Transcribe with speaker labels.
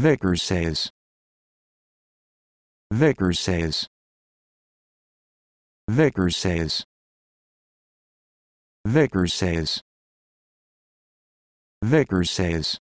Speaker 1: Vickers says. Vickers says. Vickers says. Vickers says. Vickers says.